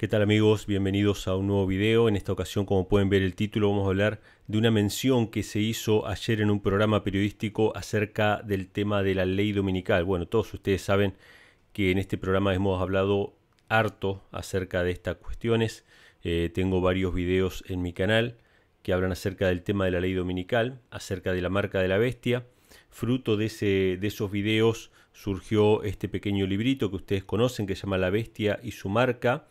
¿Qué tal amigos? Bienvenidos a un nuevo video. En esta ocasión, como pueden ver el título, vamos a hablar de una mención que se hizo ayer en un programa periodístico acerca del tema de la ley dominical. Bueno, todos ustedes saben que en este programa hemos hablado harto acerca de estas cuestiones. Eh, tengo varios videos en mi canal que hablan acerca del tema de la ley dominical, acerca de la marca de la bestia. Fruto de, ese, de esos videos surgió este pequeño librito que ustedes conocen que se llama La Bestia y su marca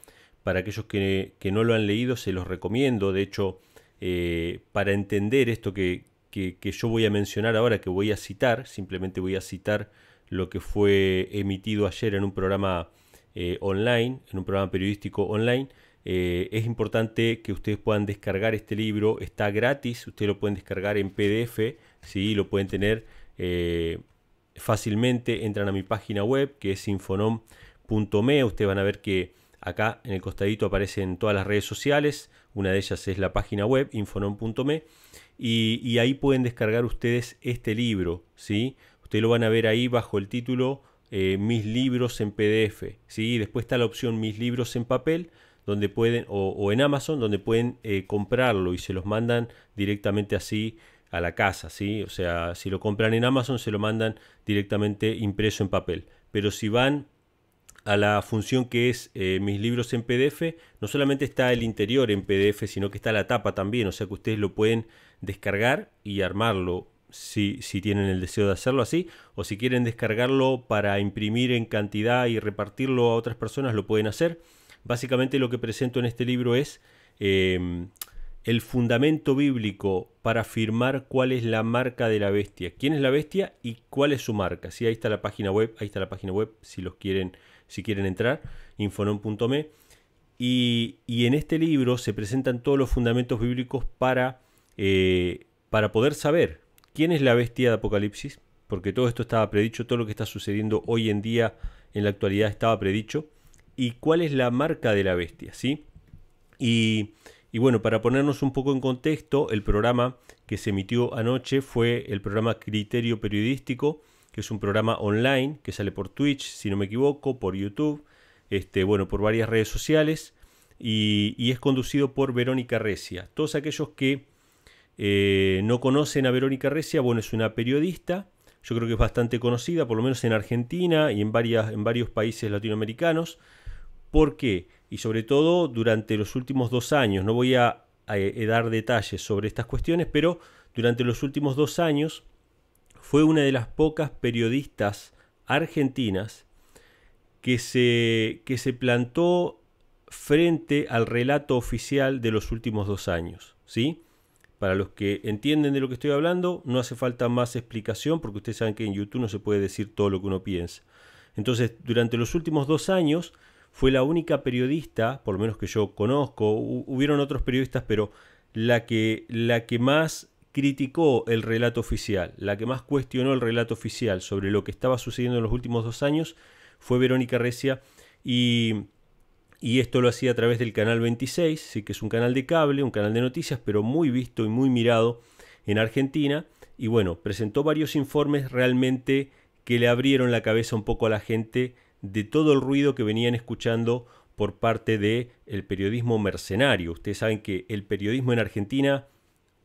para aquellos que, no lo han leído, se los recomiendo. De hecho, eh, para entender esto que, yo voy a mencionar ahora, que voy a citar, simplemente voy a citar lo que fue emitido ayer en un programa eh, online, en un programa periodístico online. Eh, es importante que ustedes puedan descargar este libro, está gratis, ustedes lo pueden descargar en PDF, ¿sí? lo pueden tener fácilmente, entran a mi página web que es infonom.me, ustedes van a ver que Acá en el costadito aparecen todas las redes sociales, una de ellas es la página web infonom.me y, ahí pueden descargar ustedes este libro, ¿sí? Ustedes lo van a ver ahí bajo el título eh, Mis libros en PDF, ¿sí? Después está la opción Mis libros en papel, donde pueden, o, en Amazon, donde pueden eh, comprarlo y se los mandan directamente así a la casa, ¿sí? O sea, si lo compran en Amazon se lo mandan directamente impreso en papel. Pero si van a la función que es eh, mis libros en PDF, no solamente está el interior en PDF, sino que está la tapa también, o sea que ustedes lo pueden descargar y armarlo si, tienen el deseo de hacerlo así, o si quieren descargarlo para imprimir en cantidad y repartirlo a otras personas, lo pueden hacer. Básicamente lo que presento en este libro es em, el fundamento bíblico para afirmar cuál es la marca de la bestia, quién es la bestia y cuál es su marca. Si ahí está la página web, ahí está la página web, si los quieren si quieren entrar, infonom.me. Y, y, en este libro se presentan todos los fundamentos bíblicos para, eh, para poder saber quién es la bestia de Apocalipsis, porque todo esto estaba predicho, todo lo que está sucediendo hoy en día en la actualidad estaba predicho, y cuál es la marca de la bestia, ¿sí? Y, y bueno, para ponernos un poco en contexto, el programa que se emitió anoche fue el programa Criterio Periodístico, que es un programa online que sale por Twitch, si no me equivoco, por YouTube, este, bueno, por varias redes sociales y, es conducido por Verónica Recia. Todos aquellos que eh, no conocen a Verónica Recia, bueno, es una periodista, yo creo que es bastante conocida, por lo menos en Argentina y en, en varios países latinoamericanos. ¿Por qué? Y sobre todo durante los últimos dos años, no voy a, a eh, dar detalles sobre estas cuestiones, pero durante los últimos dos años fue una de las pocas periodistas argentinas que se, que se plantó frente al relato oficial de los últimos dos años. ¿sí? Para los que entienden de lo que estoy hablando, no hace falta más explicación porque ustedes saben que en YouTube no se puede decir todo lo que uno piensa. Entonces, durante los últimos dos años fue la única periodista, por lo menos que yo conozco, hubieron otros periodistas, pero la que, la que más criticó el relato oficial, la que más cuestionó el relato oficial sobre lo que estaba sucediendo en los últimos dos años, fue Verónica Recia y, esto lo hacía a través del Canal 26, sí, que es un canal de cable, un canal de noticias, pero muy visto y muy mirado en Argentina. Y bueno, presentó varios informes realmente que le abrieron la cabeza un poco a la gente de todo el ruido que venían escuchando por parte del periodismo mercenario. Ustedes saben que el periodismo en Argentina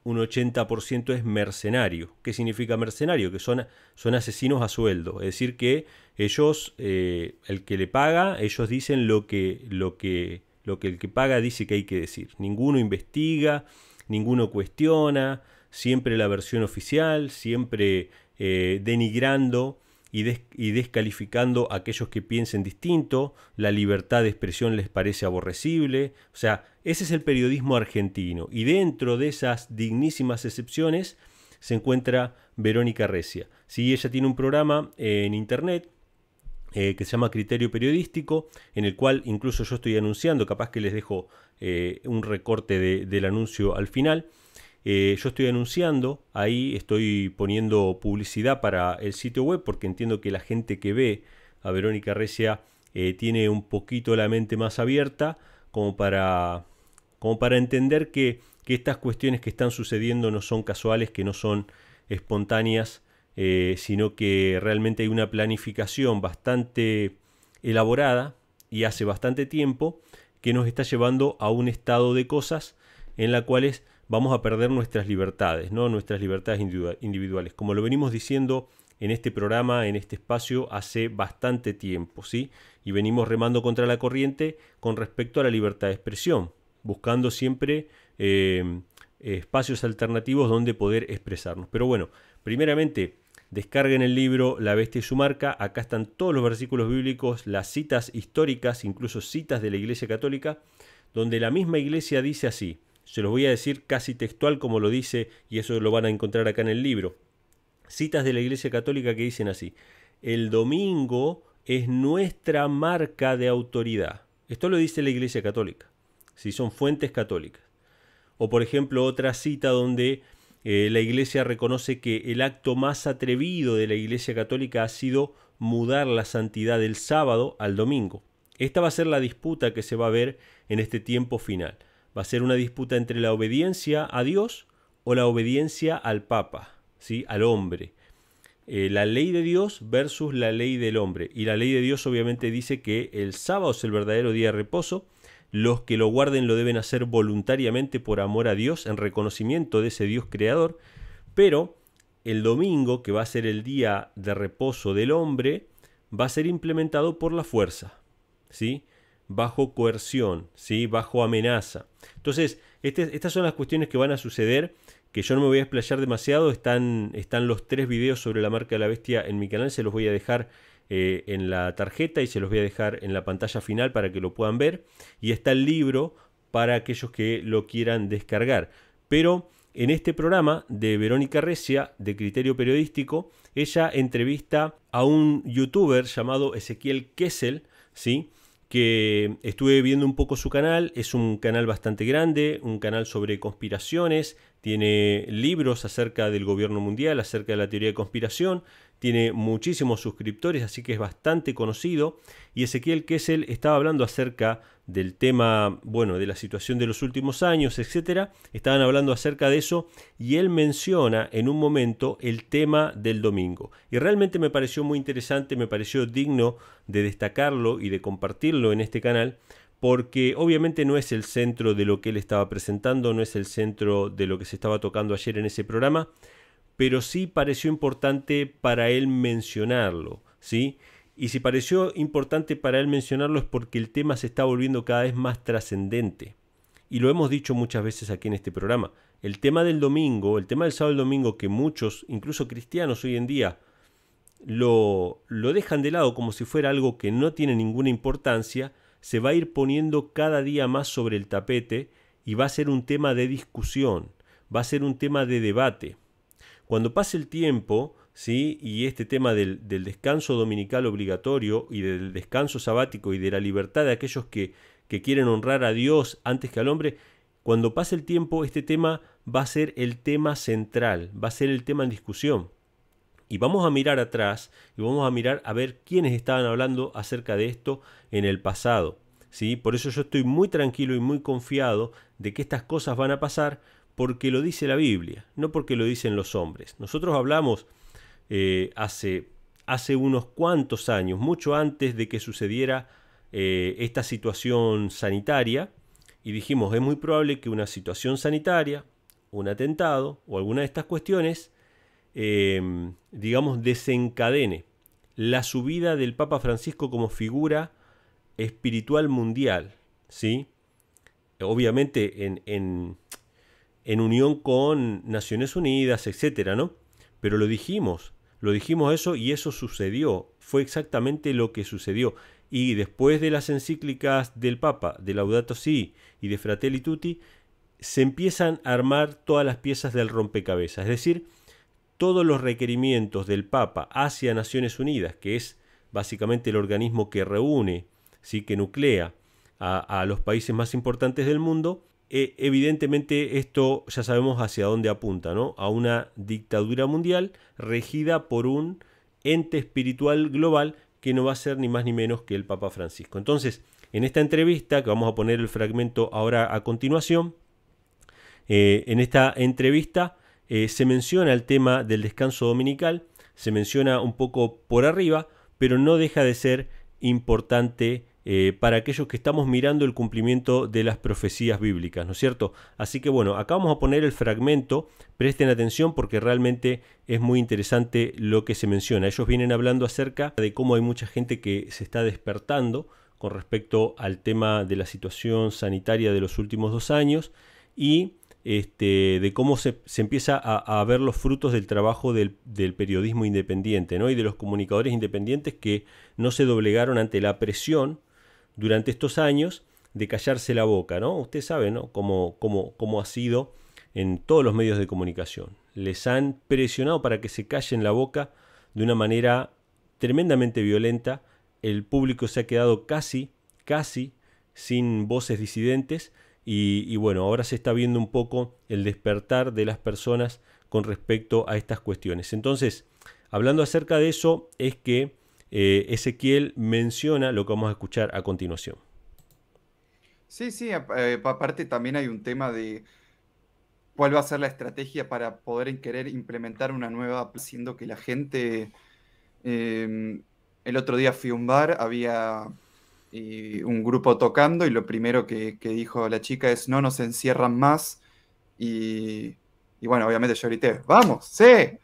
un 80% es mercenario. ¿Qué significa mercenario? Que son, son asesinos a sueldo. Es decir, que ellos, eh, el que le paga, ellos dicen lo que, lo, que, lo que el que paga dice que hay que decir. Ninguno investiga, ninguno cuestiona, siempre la versión oficial, siempre eh, denigrando y, descalificando a aquellos que piensen distinto, la libertad de expresión les parece aborrecible, o sea, ese es el periodismo argentino y dentro de esas dignísimas excepciones se encuentra Verónica Recia. Sí, ella tiene un programa en internet eh, que se llama Criterio Periodístico, en el cual incluso yo estoy anunciando, capaz que les dejo eh, un recorte del anuncio al final, eh, yo estoy anunciando, ahí estoy poniendo publicidad para el sitio web porque entiendo que la gente que ve a Verónica Recia eh, tiene un poquito la mente más abierta como para, como para entender que, que, estas cuestiones que están sucediendo no son casuales, que no son espontáneas, eh, sino que realmente hay una planificación bastante elaborada y hace bastante tiempo que nos está llevando a un estado de cosas en la cual es vamos a perder nuestras libertades, ¿no? nuestras libertades individuales, como lo venimos diciendo en este programa, en este espacio, hace bastante tiempo, ¿sí? Y venimos remando contra la corriente con respecto a la libertad de expresión, buscando siempre eh, espacios alternativos donde poder expresarnos. Pero bueno, primeramente, descarguen el libro La Bestia y su marca, acá están todos los versículos bíblicos, las citas históricas, incluso citas de la Iglesia Católica, donde la misma Iglesia dice así, se los voy a decir casi textual como lo dice, y eso lo van a encontrar acá en el libro. Citas de la Iglesia Católica que dicen así, el domingo es nuestra marca de autoridad. Esto lo dice la Iglesia Católica, si son fuentes católicas. O por ejemplo otra cita donde eh, la Iglesia reconoce que el acto más atrevido de la Iglesia Católica ha sido mudar la santidad del sábado al domingo. Esta va a ser la disputa que se va a ver en este tiempo final va a ser una disputa entre la obediencia a Dios o la obediencia al Papa, ¿sí? al hombre. Eh, la ley de Dios versus la ley del hombre. Y la ley de Dios obviamente dice que el sábado es el verdadero día de reposo. Los que lo guarden lo deben hacer voluntariamente por amor a Dios, en reconocimiento de ese Dios creador. Pero el domingo, que va a ser el día de reposo del hombre, va a ser implementado por la fuerza. ¿sí? bajo coerción, ¿sí? bajo amenaza. Entonces, este, estas son las cuestiones que van a suceder, que yo no me voy a explayar demasiado, están, están los tres videos sobre la marca de la bestia en mi canal, se los voy a dejar eh, en la tarjeta y se los voy a dejar en la pantalla final para que lo puedan ver, y está el libro para aquellos que lo quieran descargar. Pero en este programa de Verónica Recia, de Criterio Periodístico, ella entrevista a un youtuber llamado Ezequiel Kessel, ¿sí? que estuve viendo un poco su canal, es un canal bastante grande, un canal sobre conspiraciones, tiene libros acerca del gobierno mundial, acerca de la teoría de conspiración, tiene muchísimos suscriptores, así que es bastante conocido. Y Ezequiel Kessel estaba hablando acerca del tema, bueno, de la situación de los últimos años, etcétera. Estaban hablando acerca de eso y él menciona en un momento el tema del domingo. Y realmente me pareció muy interesante, me pareció digno de destacarlo y de compartirlo en este canal, porque obviamente no es el centro de lo que él estaba presentando, no es el centro de lo que se estaba tocando ayer en ese programa pero sí pareció importante para él mencionarlo, ¿sí? Y si pareció importante para él mencionarlo es porque el tema se está volviendo cada vez más trascendente. Y lo hemos dicho muchas veces aquí en este programa. El tema del domingo, el tema del sábado y domingo que muchos, incluso cristianos hoy en día, lo, lo dejan de lado como si fuera algo que no tiene ninguna importancia, se va a ir poniendo cada día más sobre el tapete y va a ser un tema de discusión, va a ser un tema de debate. Cuando pase el tiempo, ¿sí? y este tema del, descanso dominical obligatorio y del descanso sabático y de la libertad de aquellos que, que quieren honrar a Dios antes que al hombre, cuando pase el tiempo, este tema va a ser el tema central, va a ser el tema en discusión. Y vamos a mirar atrás y vamos a mirar a ver quiénes estaban hablando acerca de esto en el pasado. ¿sí? Por eso yo estoy muy tranquilo y muy confiado de que estas cosas van a pasar porque lo dice la Biblia, no porque lo dicen los hombres. Nosotros hablamos eh, hace, hace unos cuantos años, mucho antes de que sucediera eh, esta situación sanitaria, y dijimos, es muy probable que una situación sanitaria, un atentado o alguna de estas cuestiones, em, digamos, desencadene la subida del Papa Francisco como figura espiritual mundial, ¿sí? Obviamente en, en unión con Naciones Unidas, etcétera, ¿no? Pero lo dijimos, lo dijimos eso y eso sucedió, fue exactamente lo que sucedió. Y después de las encíclicas del Papa, de Laudato Si y de Fratelli Tutti, se empiezan a armar todas las piezas del rompecabezas, es decir, todos los requerimientos del Papa hacia Naciones Unidas, que es básicamente el organismo que reúne, sí que nuclea a, a los países más importantes del mundo, eh, evidentemente esto ya sabemos hacia dónde apunta, ¿no? A una dictadura mundial regida por un ente espiritual global que no va a ser ni más ni menos que el Papa Francisco. Entonces, en esta entrevista, que vamos a poner el fragmento ahora a continuación, eh, en esta entrevista eh, se menciona el tema del descanso dominical, se menciona un poco por arriba, pero no deja de ser importante eh, para aquellos que estamos mirando el cumplimiento de las profecías bíblicas, ¿no es cierto? Así que bueno, acá vamos a poner el fragmento, presten atención porque realmente es muy interesante lo que se menciona. Ellos vienen hablando acerca de cómo hay mucha gente que se está despertando con respecto al tema de la situación sanitaria de los últimos dos años y este, de cómo se, empieza a, ver los frutos del trabajo del, periodismo independiente ¿no? y de los comunicadores independientes que no se doblegaron ante la presión durante estos años de callarse la boca, ¿no? Usted sabe, ¿no? Cómo, ha sido en todos los medios de comunicación. Les han presionado para que se callen la boca de una manera tremendamente violenta. El público se ha quedado casi, casi sin voces disidentes. Y, y, bueno, ahora se está viendo un poco el despertar de las personas con respecto a estas cuestiones. Entonces, hablando acerca de eso, es que eh, Ezequiel menciona lo que vamos a escuchar a continuación. Sí, sí, eh, aparte también hay un tema de cuál va a ser la estrategia para poder querer implementar una nueva, siendo que la gente... Em, el otro día fui a un bar, había eh, un grupo tocando y lo primero que, dijo la chica es no nos encierran más y, bueno, obviamente yo grité, vamos, sí,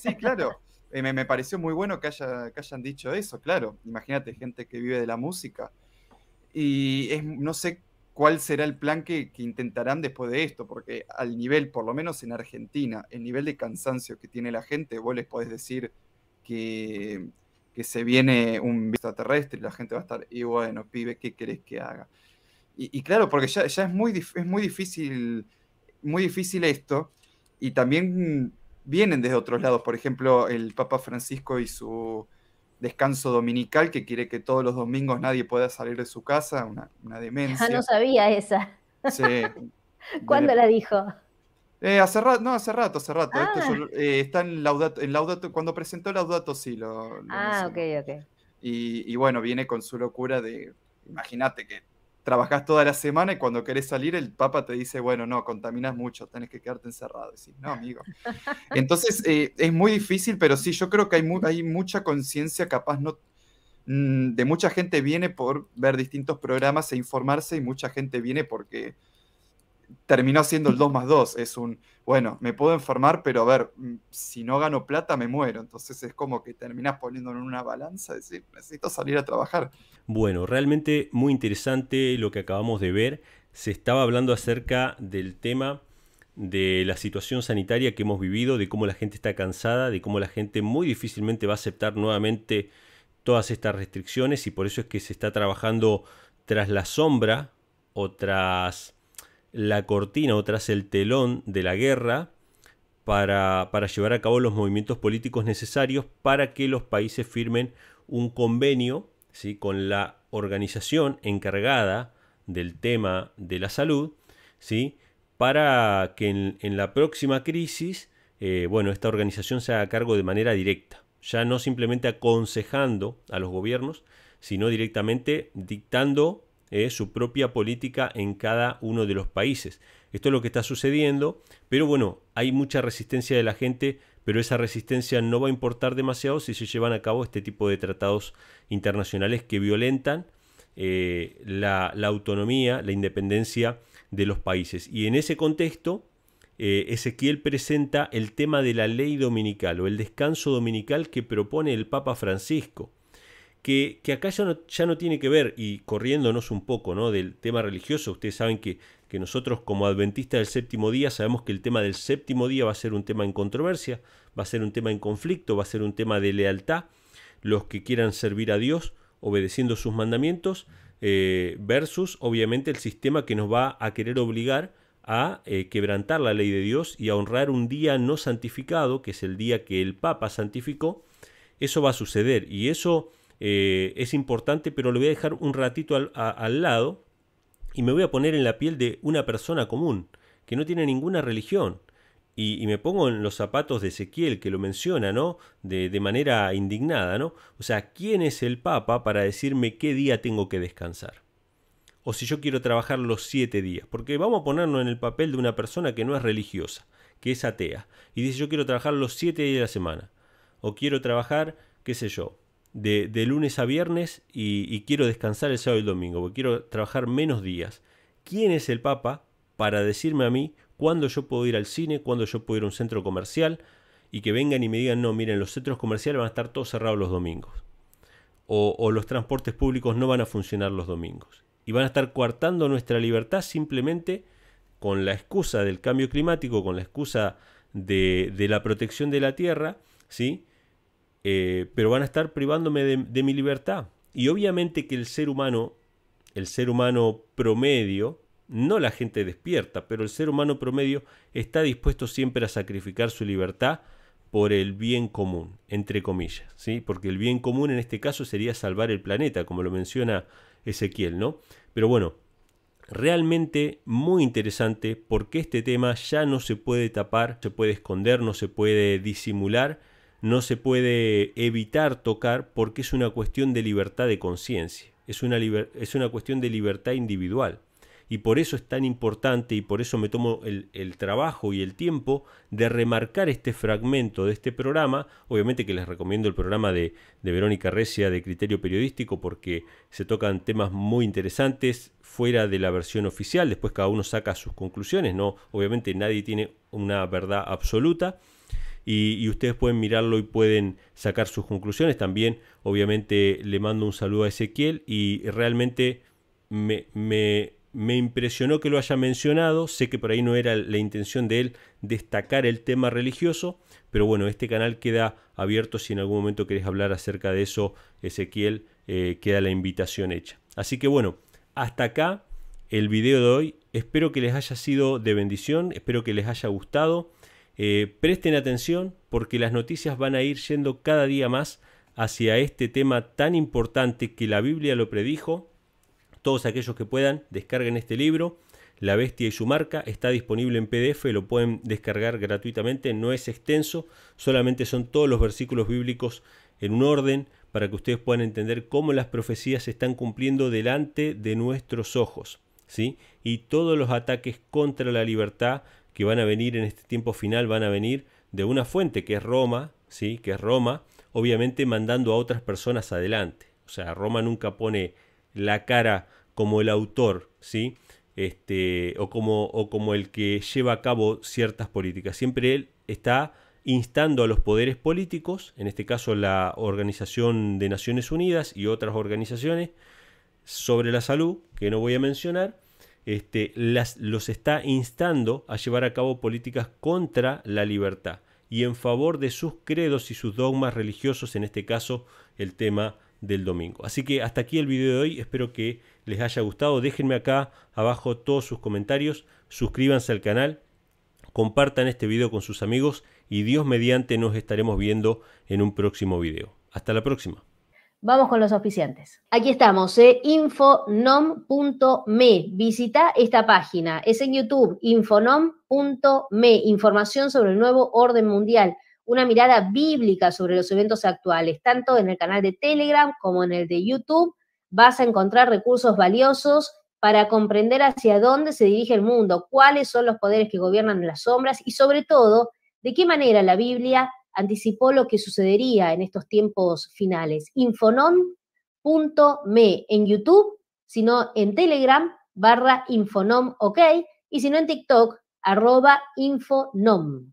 sí, claro me, pareció muy bueno que, hayan dicho eso, claro. Imagínate, gente que vive de la música. Y no sé cuál será el plan que, intentarán después de esto, porque al nivel, por lo menos en Argentina, el nivel de cansancio que tiene la gente, vos les podés decir que, se viene un extraterrestre y la gente va a estar, y bueno, pibe, ¿qué querés que haga? Y, claro, porque ya, ya es, muy, es muy difícil muy difícil esto, y también vienen desde otros lados. Por ejemplo, el Papa Francisco y su descanso dominical, que quiere que todos los domingos nadie pueda salir de su casa, una, una ah, demencia. Ah, no sabía esa. Sí. ¿Cuándo la dijo? Eh, hace rato, no, hace rato, hace rato. Ah. Eh, está en Laudato, en Laudato, cuando presentó Laudato sí lo, Ah, ok, ok. Y, y, bueno, viene con su locura de, imagínate que trabajás toda la semana y cuando querés salir el Papa te dice, bueno, no, contaminas mucho, tenés que quedarte encerrado. Y no, amigo. Entonces eh, es muy difícil, pero sí, yo creo que hay, hay mucha conciencia capaz no mm, de mucha gente viene por ver distintos programas e informarse y mucha gente viene porque terminó siendo el 2 más 2. Es un, bueno, me puedo enfermar, pero a ver, mm, si no gano plata me muero. Entonces es como que terminás poniéndolo en una balanza, es decir, necesito salir a trabajar. Bueno, realmente muy interesante lo que acabamos de ver. Se estaba hablando acerca del tema de la situación sanitaria que hemos vivido, de cómo la gente está cansada, de cómo la gente muy difícilmente va a aceptar nuevamente todas estas restricciones y por eso es que se está trabajando tras la sombra o tras la cortina o tras el telón de la guerra para, llevar a cabo los movimientos políticos necesarios para que los países firmen un convenio ¿sí? con la organización encargada del tema de la salud, ¿sí? para que en, la próxima crisis, eh, bueno, esta organización se haga cargo de manera directa, ya no simplemente aconsejando a los gobiernos, sino directamente dictando eh, su propia política en cada uno de los países. Esto es lo que está sucediendo, pero bueno, hay mucha resistencia de la gente, pero esa resistencia no va a importar demasiado si se llevan a cabo este tipo de tratados internacionales que violentan eh, la, autonomía, la independencia de los países. Y en ese contexto, eh, Ezequiel presenta el tema de la ley dominical o el descanso dominical que propone el Papa Francisco que, acá ya no, ya no, tiene que ver, y corriéndonos un poco ¿no? del tema religioso, ustedes saben que, que nosotros como adventistas del séptimo día sabemos que el tema del séptimo día va a ser un tema en controversia, va a ser un tema en conflicto, va a ser un tema de lealtad, los que quieran servir a Dios obedeciendo sus mandamientos, eh, versus obviamente el sistema que nos va a querer obligar a eh, quebrantar la ley de Dios y a honrar un día no santificado, que es el día que el Papa santificó, eso va a suceder y eso eh, es importante, pero lo voy a dejar un ratito al, lado y me voy a poner en la piel de una persona común, que no tiene ninguna religión, y, me pongo en los zapatos de Ezequiel, que lo menciona, ¿no? De, de, manera indignada, ¿no? O sea, ¿quién es el Papa para decirme qué día tengo que descansar? O si yo quiero trabajar los siete días, porque vamos a ponernos en el papel de una persona que no es religiosa, que es atea, y dice yo quiero trabajar los siete días de la semana, o quiero trabajar, qué sé yo, de, lunes a viernes y, quiero descansar el sábado y el domingo, porque quiero trabajar menos días. ¿Quién es el Papa para decirme a mí cuándo yo puedo ir al cine, cuándo yo puedo ir a un centro comercial? Y que vengan y me digan, no, miren, los centros comerciales van a estar todos cerrados los domingos. O, los transportes públicos no van a funcionar los domingos. Y van a estar coartando nuestra libertad simplemente con la excusa del cambio climático, con la excusa de, de la protección de la tierra, ¿sí? Eh, pero van a estar privándome de, de mi libertad. Y obviamente que el ser humano, el ser humano promedio, no la gente despierta, pero el ser humano promedio está dispuesto siempre a sacrificar su libertad por el bien común, entre comillas, ¿sí? Porque el bien común en este caso sería salvar el planeta, como lo menciona Ezequiel, ¿no? Pero bueno, realmente muy interesante porque este tema ya no se puede tapar, se puede esconder, no se puede disimular no se puede evitar tocar porque es una cuestión de libertad de conciencia, es, una es una cuestión de libertad individual. Y por eso es tan importante y por eso me tomo el, trabajo y el tiempo de remarcar este fragmento de este programa. Obviamente que les recomiendo el programa de, de Verónica Recia de Criterio Periodístico porque se tocan temas muy interesantes fuera de la versión oficial. Después cada uno saca sus conclusiones, ¿no? Obviamente nadie tiene una verdad absoluta y, ustedes pueden mirarlo y pueden sacar sus conclusiones. También, obviamente, le mando un saludo a Ezequiel y realmente me, me, impresionó que lo haya mencionado. Sé que por ahí no era la intención de él destacar el tema religioso, pero bueno, este canal queda abierto si en algún momento querés hablar acerca de eso, Ezequiel, eh, queda la invitación hecha. Así que bueno, hasta acá el video de hoy. Espero que les haya sido de bendición, espero que les haya gustado. Eh, presten atención porque las noticias van a ir yendo cada día más hacia este tema tan importante que la Biblia lo predijo. Todos aquellos que puedan, descarguen este libro. La bestia y su marca está disponible en PDF, lo pueden descargar gratuitamente, no es extenso, solamente son todos los versículos bíblicos en un orden para que ustedes puedan entender cómo las profecías se están cumpliendo delante de nuestros ojos, ¿sí? Y todos los ataques contra la libertad, que van a venir en este tiempo final, van a venir de una fuente que es Roma, ¿sí? que es Roma, obviamente mandando a otras personas adelante. O sea, Roma nunca pone la cara como el autor, ¿sí? Este, o, como, o como el que lleva a cabo ciertas políticas. Siempre él está instando a los poderes políticos, en este caso la Organización de Naciones Unidas y otras organizaciones sobre la salud, que no voy a mencionar, este, las, los está instando a llevar a cabo políticas contra la libertad y en favor de sus credos y sus dogmas religiosos, en este caso el tema del domingo. Así que hasta aquí el video de hoy, espero que les haya gustado, déjenme acá abajo todos sus comentarios, suscríbanse al canal, compartan este video con sus amigos y Dios mediante nos estaremos viendo en un próximo video. Hasta la próxima. Vamos con los oficiantes. Aquí estamos, eh, infonom.me. Visita esta página. Es en YouTube, infonom.me. Información sobre el nuevo orden mundial. Una mirada bíblica sobre los eventos actuales, tanto en el canal de Telegram como en el de YouTube. Vas a encontrar recursos valiosos para comprender hacia dónde se dirige el mundo, cuáles son los poderes que gobiernan las sombras y sobre todo, de qué manera la Biblia anticipó lo que sucedería en estos tiempos finales. Infonom.me en YouTube, sino en Telegram barra Infonom OK y si no en TikTok arroba Infonom.